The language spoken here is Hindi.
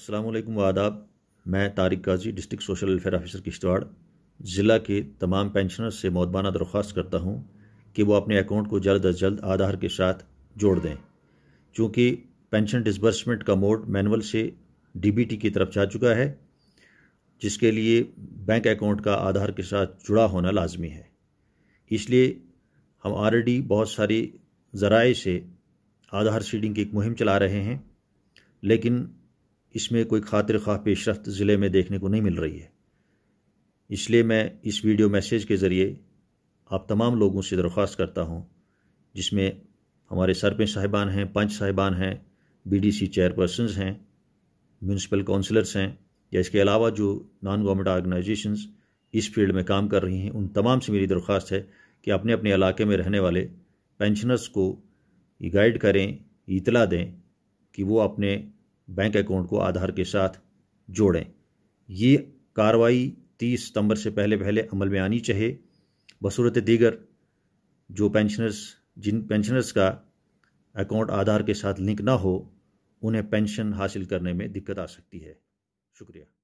असलम आदाब मैं Tariq Ghazi district social welfare officer Kishtwar ज़िला के तमाम पेंशनर्स से मौदबाना दरख्वास्त करता हूँ कि वो अपने अकाउंट को जल्द अज जल्द आधार के साथ जोड़ दें चूँकि पेंशन डिसबर्समेंट का मोड मैनुअल से डीबीटी की तरफ जा चुका है जिसके लिए बैंक अकाउंट का आधार के साथ जुड़ा होना लाजमी है इसलिए हम ऑलरेडी बहुत सारी ज़राए से आधार सीडिंग की एक मुहिम चला रहे हैं लेकिन इसमें कोई खातिर खा पेशरफ ज़िले में देखने को नहीं मिल रही है इसलिए मैं इस वीडियो मैसेज के ज़रिए आप तमाम लोगों से दरख्वास्त करता हूँ जिसमें हमारे सरपंच साहिबान हैं पंच साहिबान हैं बीडीसी चेयरपर्सन हैं म्यूनसिपल काउंसलर्स हैं या इसके अलावा जो नॉन गवर्नमेंट ऑर्गेनाइजेशंस इस फील्ड में काम कर रही हैं उन तमाम से मेरी दरख्वास्त है कि अपने अपने इलाके में रहने वाले पेंशनर्स को गाइड करें इतला दें कि वो अपने बैंक अकाउंट को आधार के साथ जोड़ें ये कार्रवाई 30 सितंबर से पहले पहले अमल में आनी चाहिए बसूरत दीगर जो पेंशनर्स जिन पेंशनर्स का अकाउंट आधार के साथ लिंक ना हो उन्हें पेंशन हासिल करने में दिक्कत आ सकती है शुक्रिया